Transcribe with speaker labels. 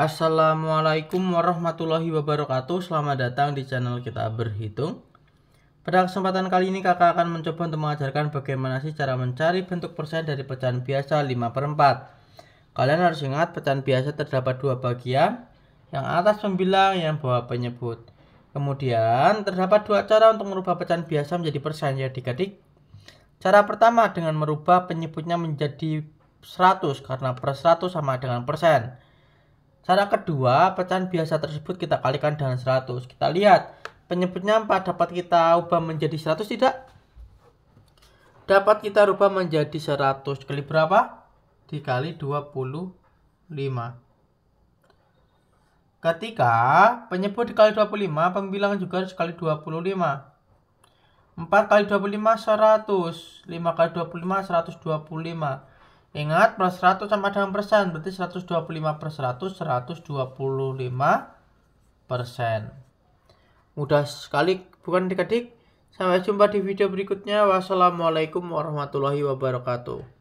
Speaker 1: Assalamualaikum warahmatullahi wabarakatuh Selamat datang di channel kita berhitung Pada kesempatan kali ini kakak akan mencoba untuk mengajarkan bagaimana sih cara mencari bentuk persen dari pecahan biasa 5 per 4 Kalian harus ingat pecahan biasa terdapat dua bagian Yang atas pembilang, yang bawah penyebut Kemudian terdapat dua cara untuk merubah pecahan biasa menjadi persen ya adik-adik Cara pertama dengan merubah penyebutnya menjadi 100 karena per 100 sama dengan persen Cara kedua, pecahan biasa tersebut kita kalikan dengan 100. Kita lihat, penyebutnya 4 dapat kita ubah menjadi 100 tidak? Dapat kita ubah menjadi 100 kali berapa? Dikali 25. Ketika penyebut dikali 25, pembilangan juga harus kali 25. 4 kali 25 100, 5 kali 25 125. Ingat per 100 sama dengan persen berarti 125 per 100 125 persen. Mudah sekali bukan dikadik. Sampai jumpa di video berikutnya. Wassalamualaikum warahmatullahi wabarakatuh.